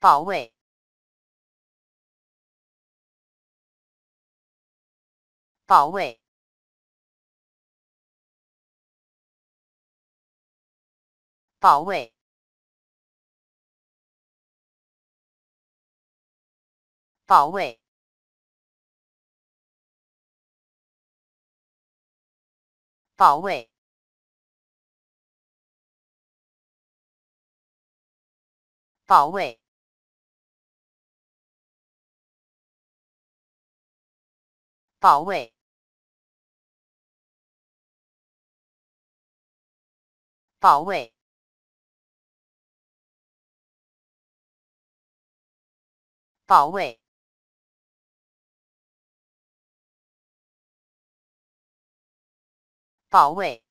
保卫！保卫！保卫！保卫！保卫！保卫！保卫！保卫！保卫！